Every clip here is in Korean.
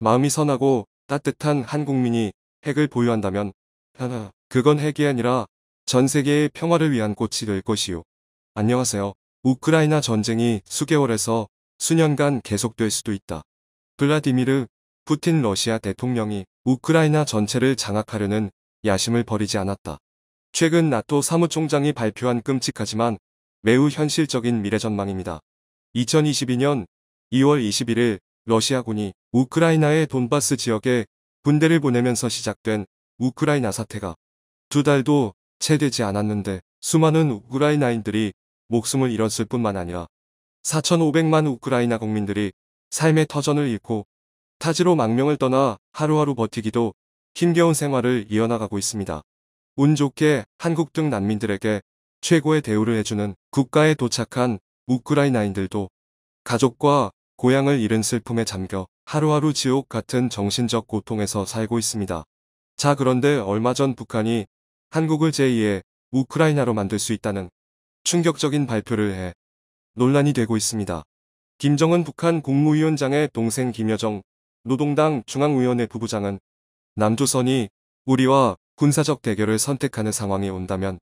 마음이 선하고 따뜻한 한 국민이 핵을 보유한다면 그건 핵이 아니라 전 세계의 평화를 위한 꽃이 될 것이요. 안녕하세요. 우크라이나 전쟁이 수개월에서 수년간 계속될 수도 있다. 블라디미르 푸틴 러시아 대통령이 우크라이나 전체를 장악하려는 야심을 버리지 않았다. 최근 나토 사무총장이 발표한 끔찍하지만 매우 현실적인 미래 전망입니다. 2022년 2월 21일 러시아군이 우크라이나의 돈바스 지역에 군대를 보내면서 시작된 우크라이나 사태가 두 달도 채 되지 않았는데 수많은 우크라이나인들이 목숨을 잃었을 뿐만 아니라 4,500만 우크라이나 국민들이 삶의 터전을 잃고 타지로 망명을 떠나 하루하루 버티기도 힘겨운 생활을 이어나가고 있습니다. 운 좋게 한국 등 난민들에게 최고의 대우를 해주는 국가에 도착한 우크라이나인들도 가족과 고향을 잃은 슬픔에 잠겨 하루하루 지옥 같은 정신적 고통에서 살고 있습니다. 자 그런데 얼마 전 북한이 한국을 제2의 우크라이나로 만들 수 있다는 충격적인 발표를 해 논란이 되고 있습니다. 김정은 북한 국무위원장의 동생 김여정 노동당 중앙위원회 부부장은 남조선이 우리와 군사적 대결을 선택하는 상황이 온다면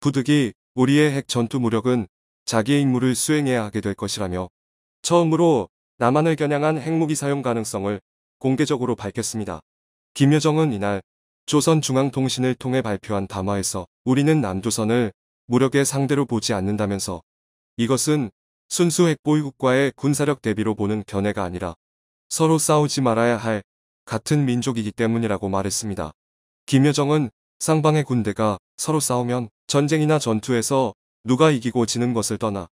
부득이 우리의 핵 전투 무력은 자기의 임무를 수행해야 하게 될 것이라며 처음으로 남한을 겨냥한 핵무기 사용 가능성을 공개적으로 밝혔습니다. 김여정은 이날 조선중앙통신을 통해 발표한 담화에서 우리는 남조선을 무력의 상대로 보지 않는다면서 이것은 순수 핵보유국과의 군사력 대비로 보는 견해가 아니라 서로 싸우지 말아야 할 같은 민족이기 때문이라고 말했습니다. 김여정은 상방의 군대가 서로 싸우면 전쟁이나 전투에서 누가 이기고 지는 것을 떠나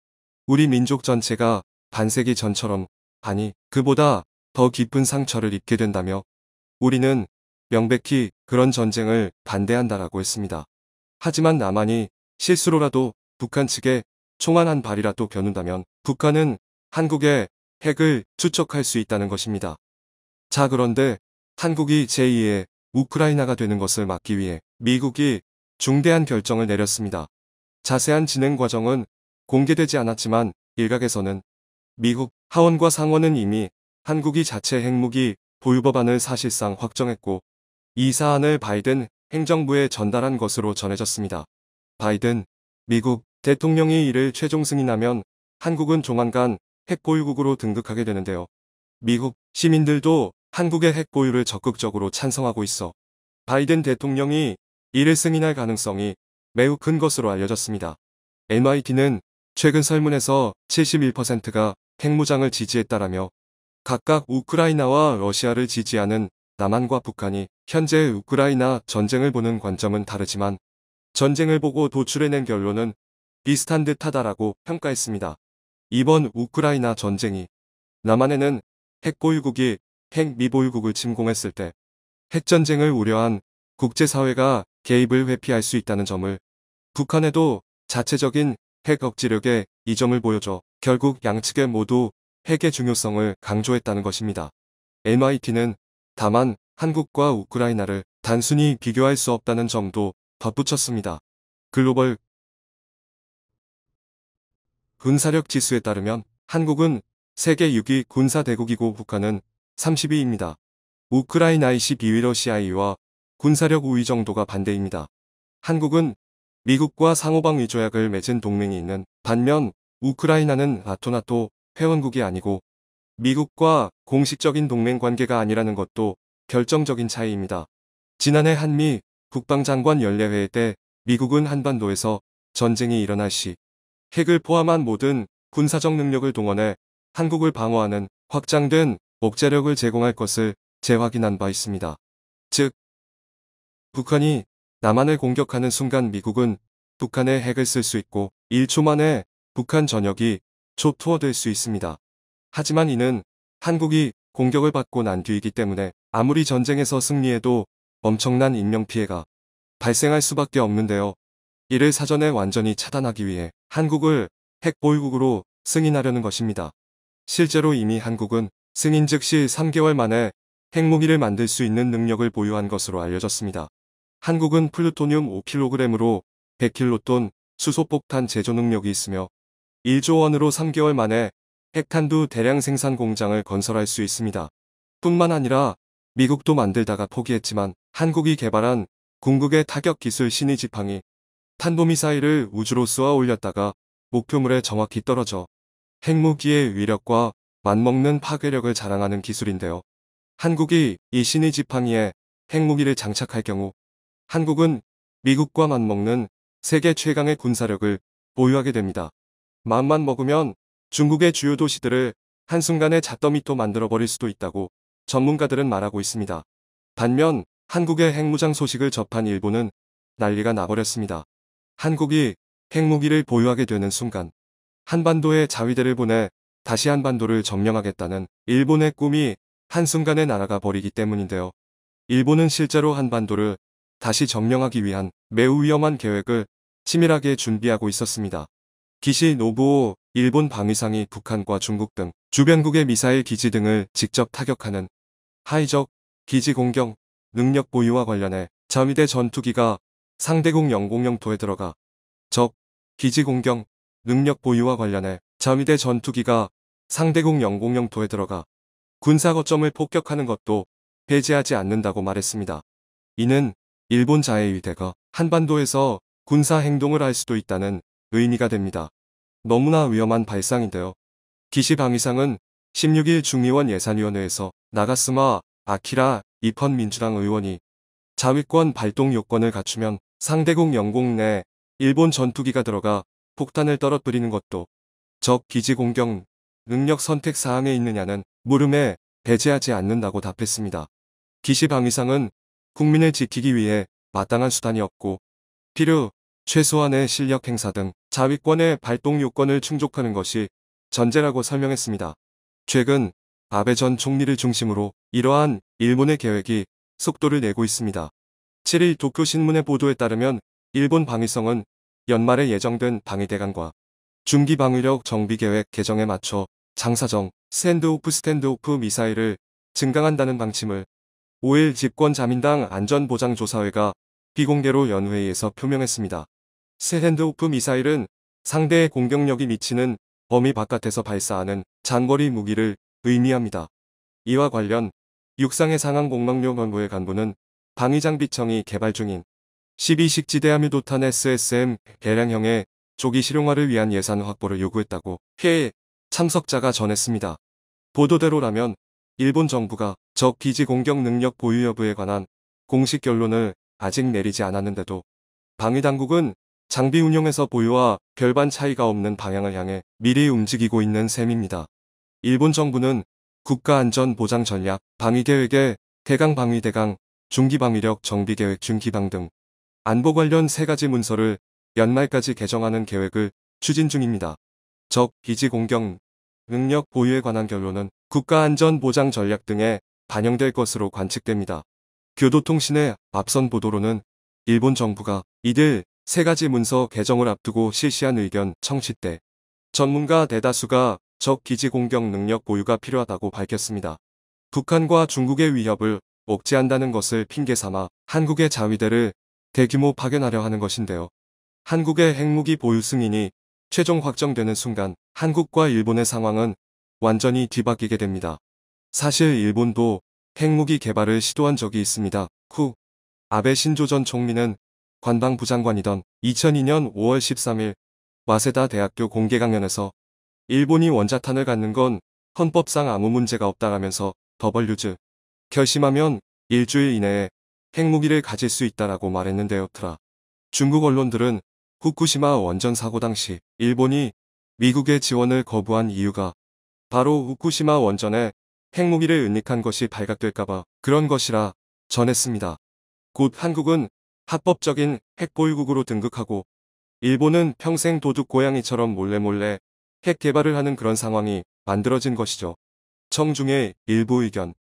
우리 민족 전체가 반세기 전처럼 아니 그보다 더 깊은 상처를 입게 된다며 우리는 명백히 그런 전쟁을 반대한다라고 했습니다. 하지만 남한이 실수로라도 북한 측에 총안한 발이라도 겨눈다면 북한은 한국의 핵을 추적할 수 있다는 것입니다. 자 그런데 한국이 제2의 우크라이나가 되는 것을 막기 위해 미국이 중대한 결정을 내렸습니다. 자세한 진행 과정은 공개되지 않았지만 일각에서는 미국 하원과 상원은 이미 한국이 자체 핵무기 보유법안을 사실상 확정했고 이 사안을 바이든 행정부에 전달한 것으로 전해졌습니다. 바이든 미국 대통령이 이를 최종 승인하면 한국은 종안간 핵보유국으로 등극하게 되는데요. 미국 시민들도 한국의 핵보유를 적극적으로 찬성하고 있어 바이든 대통령이 이를 승인할 가능성이 매우 큰 것으로 알려졌습니다. MIT는 최근 설문에서 71%가 핵무장을 지지했다라며 각각 우크라이나와 러시아를 지지하는 남한과 북한이 현재 우크라이나 전쟁을 보는 관점은 다르지만 전쟁을 보고 도출해낸 결론은 비슷한 듯하다라고 평가했습니다. 이번 우크라이나 전쟁이 남한에는 핵고유국이 핵미보유국을 침공했을 때 핵전쟁을 우려한 국제사회가 개입을 회피할 수 있다는 점을 북한에도 자체적인 핵 억지력의 이 점을 보여줘 결국 양측에 모두 핵의 중요성을 강조했다는 것입니다. MIT는 다만 한국과 우크라이나를 단순히 비교할 수 없다는 점도 덧붙였습니다. 글로벌 군사력 지수에 따르면 한국은 세계 6위 군사대국이고 북한은 30위입니다. 우크라이나의 12위 러시아위와 군사력 우위 정도가 반대입니다. 한국은 미국과 상호방 위조약을 맺은 동맹이 있는 반면 우크라이나는 아토나토 회원국이 아니고 미국과 공식적인 동맹 관계가 아니라는 것도 결정적인 차이입니다. 지난해 한미 국방장관 연례회때 미국은 한반도에서 전쟁이 일어날 시 핵을 포함한 모든 군사적 능력을 동원해 한국을 방어하는 확장된 억제력을 제공할 것을 재확인한 바 있습니다. 즉, 북한이 남한을 공격하는 순간 미국은 북한의 핵을 쓸 수 있고 1초 만에 북한 전역이 초토화될 수 있습니다. 하지만 이는 한국이 공격을 받고 난 뒤이기 때문에 아무리 전쟁에서 승리해도 엄청난 인명피해가 발생할 수밖에 없는데요. 이를 사전에 완전히 차단하기 위해 한국을 핵보유국으로 승인하려는 것입니다. 실제로 이미 한국은 승인 즉시 3개월 만에 핵무기를 만들 수 있는 능력을 보유한 것으로 알려졌습니다. 한국은 플루토늄 5kg으로 100킬로톤 수소폭탄 제조 능력이 있으며 1조 원으로 3개월 만에 핵탄두 대량 생산 공장을 건설할 수 있습니다. 뿐만 아니라 미국도 만들다가 포기했지만 한국이 개발한 궁극의 타격 기술 신의 지팡이 탄도미사일을 우주로 쏘아 올렸다가 목표물에 정확히 떨어져 핵무기의 위력과 맞먹는 파괴력을 자랑하는 기술인데요. 한국이 이 신의 지팡이에 핵무기를 장착할 경우 한국은 미국과 맞먹는 세계 최강의 군사력을 보유하게 됩니다. 마음만 먹으면 중국의 주요 도시들을 한순간에 잣더미토 만들어버릴 수도 있다고 전문가들은 말하고 있습니다. 반면 한국의 핵무장 소식을 접한 일본은 난리가 나버렸습니다. 한국이 핵무기를 보유하게 되는 순간 한반도에 자위대를 보내 다시 한반도를 점령하겠다는 일본의 꿈이 한순간에 날아가 버리기 때문인데요. 일본은 실제로 한반도를 다시 점령하기 위한 매우 위험한 계획을 치밀하게 준비하고 있었습니다. 기시 노부오 일본 방위상이 북한과 중국 등 주변국의 미사일 기지 등을 직접 타격하는 하이적 기지 공격 능력 보유와 관련해 자위대 전투기가 상대국 영공 영토에 들어가 적 기지 공격 능력 보유와 관련해 자위대 전투기가 상대국 영공 영토에 들어가 군사 거점을 폭격하는 것도 배제하지 않는다고 말했습니다. 이는 일본 자해위대가 한반도에서 군사 행동을 할 수도 있다는 의미가 됩니다. 너무나 위험한 발상인데요. 기시방위상은 16일 중의원 예산위원회에서 나가스마 아키라 입헌 민주당 의원이 자위권 발동 요건을 갖추면 상대국 영공 내 일본 전투기가 들어가 폭탄을 떨어뜨리는 것도 적 기지 공격 능력 선택 사항에 있느냐는 물음에 배제하지 않는다고 답했습니다. 기시방위상은 국민을 지키기 위해 마땅한 수단이 없고 필요 최소한의 실력 행사 등 자위권의 발동 요건을 충족하는 것이 전제라고 설명했습니다. 최근 아베 전 총리를 중심으로 이러한 일본의 계획이 속도를 내고 있습니다. 7일 도쿄신문의 보도에 따르면 일본 방위성은 연말에 예정된 방위대관과 중기방위력 정비계획 개정에 맞춰 장사정, 스탠드오프 스탠드오프 미사일을 증강한다는 방침을 5일 집권자민당 안전보장조사회가 비공개로 연회의에서 표명했습니다. 스탠드오프 미사일은 상대의 공격력이 미치는 범위 바깥에서 발사하는 장거리 무기를 의미합니다. 이와 관련 육상의 상황 공방료 본부의 간부는 방위장비청이 개발 중인 12식 지대함유 도탄 SSM 개량형의 조기 실용화를 위한 예산 확보를 요구했다고 회의 참석자가 전했습니다. 보도대로라면 일본 정부가 적 기지 공격 능력 보유 여부에 관한 공식 결론을 아직 내리지 않았는데도 방위당국은 장비 운영에서 보유와 별반 차이가 없는 방향을 향해 미리 움직이고 있는 셈입니다. 일본 정부는 국가안전보장전략, 방위계획에 대강방위대강, 중기방위력 정비계획 중기방 등 안보 관련 세가지 문서를 연말까지 개정하는 계획을 추진 중입니다. 적, 기지 공격, 능력 보유에 관한 결론은 국가안전보장전략 등에 반영될 것으로 관측됩니다. 교도통신의 앞선 보도로는 일본 정부가 이들 세 가지 문서 개정을 앞두고 실시한 의견 청취 때 전문가 대다수가 적 기지 공격 능력 보유가 필요하다고 밝혔습니다. 북한과 중국의 위협을 억제한다는 것을 핑계 삼아 한국의 자위대를 대규모 파견하려 하는 것인데요. 한국의 핵무기 보유 승인이 최종 확정되는 순간 한국과 일본의 상황은 완전히 뒤바뀌게 됩니다. 사실 일본도 핵무기 개발을 시도한 적이 있습니다. 후 아베 신조 전 총리는 관방부 장관이던 2002년 5월 13일 와세다 대학교 공개 강연에서 일본이 원자탄을 갖는 건 헌법상 아무 문제가 없다라면서 더블유즈 결심하면 일주일 이내에 핵무기를 가질 수 있다라고 말했는데요. 트라 중국 언론들은 후쿠시마 원전 사고 당시 일본이 미국의 지원을 거부한 이유가 바로 후쿠시마 원전에 핵무기를 은닉한 것이 발각될까봐 그런 것이라 전했습니다. 곧 한국은 합법적인 핵보유국으로 등극하고 일본은 평생 도둑 고양이처럼 몰래몰래 몰래 핵 개발을 하는 그런 상황이 만들어진 것이죠. 청중의 일부 의견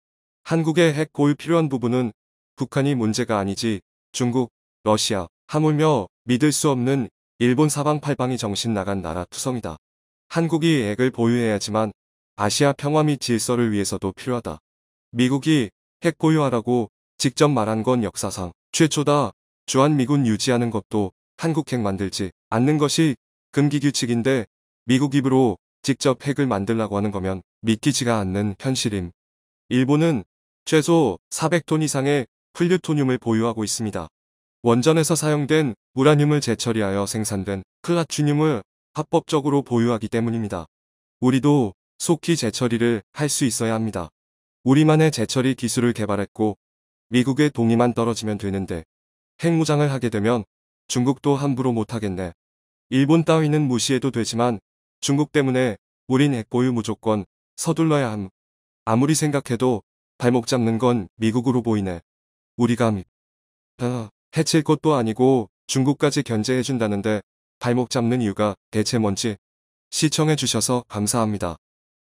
한국의 핵 보유 필요한 부분은 북한이 문제가 아니지 중국, 러시아, 하물며 믿을 수 없는 일본 사방팔방이 정신 나간 나라 투성이다. 한국이 핵을 보유해야지만 아시아 평화 및 질서를 위해서도 필요하다. 미국이 핵 보유하라고 직접 말한 건 역사상 최초다. 주한미군 유지하는 것도 한국 핵 만들지 않는 것이 금기 규칙인데 미국 입으로 직접 핵을 만들라고 하는 거면 믿기지가 않는 현실임. 일본은 최소 400톤 이상의 플루토늄을 보유하고 있습니다. 원전에서 사용된 우라늄을 재처리하여 생산된 클라추늄을 합법적으로 보유하기 때문입니다. 우리도 속히 재처리를 할 수 있어야 합니다. 우리만의 재처리 기술을 개발했고 미국의 동의만 떨어지면 되는데 핵무장을 하게 되면 중국도 함부로 못하겠네. 일본 따위는 무시해도 되지만 중국 때문에 우린 핵보유 무조건 서둘러야 함. 아무리 생각해도 발목 잡는 건 미국으로 보이네. 우리가 미... 아, 해칠 것도 아니고 중국까지 견제해준다는데 발목 잡는 이유가 대체 뭔지 시청해주셔서 감사합니다.